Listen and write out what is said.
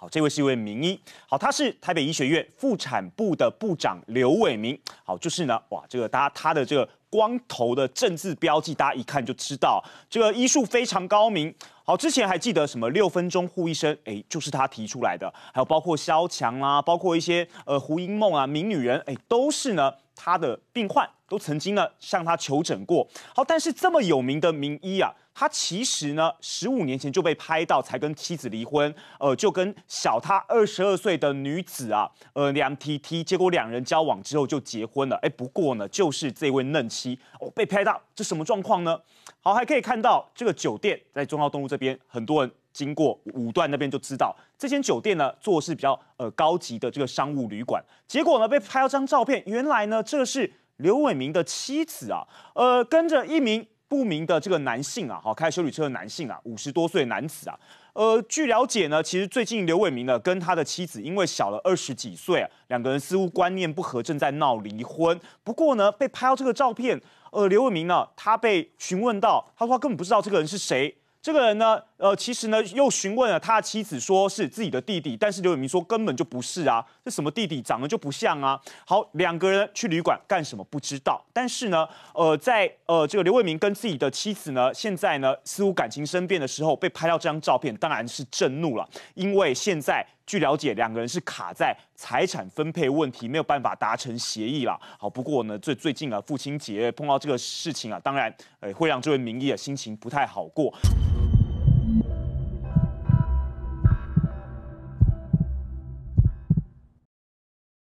好，这位是一位名医，好，他是台北医学院妇产部的部长刘伟明，好，就是呢，哇，这个大家他的这个光头的正字标记，大家一看就知道，这个医术非常高明，好，之前还记得什么六分钟护一生，哎，就是他提出来的，还有包括萧强啦，包括一些呃胡因梦啊，名女人，哎，都是呢。他的病患都曾经呢向他求诊过，好，但是这么有名的名医啊，他其实呢十五年前就被拍到才跟妻子离婚，呃，就跟小他二十二岁的女子啊，呃，梁 T T，结果两人交往之后就结婚了，哎，不过呢，就是这位嫩妻哦被拍到，这什么状况呢？好，还可以看到这个酒店在中澳东路这边，很多人。经过五段那边就知道，这间酒店呢做的是比较呃高级的这个商务旅馆。结果呢被拍了张照片，原来呢这是刘伟明的妻子啊，呃跟着一名不明的这个男性啊，好开修理车的男性啊，五十多岁男子啊。呃据了解呢，其实最近刘伟明呢跟他的妻子因为小了二十几岁，两个人似乎观念不合，正在闹离婚。不过呢被拍到这个照片，呃刘伟明呢他被询问到，他说他根本不知道这个人是谁。这个人呢，呃，其实呢，又询问了他的妻子，说是自己的弟弟，但是刘伟明说根本就不是啊，这什么弟弟，长得就不像啊。好，两个人去旅馆干什么不知道，但是呢，呃，在呃这个刘伟明跟自己的妻子呢，现在呢似乎感情生变的时候，被拍到这张照片，当然是震怒了，因为现在。据了解，两个人是卡在财产分配问题，没有办法达成协议了。好，不过呢，最最近啊，父亲节碰到这个事情啊，当然，呃，会让这位民意啊心情不太好过。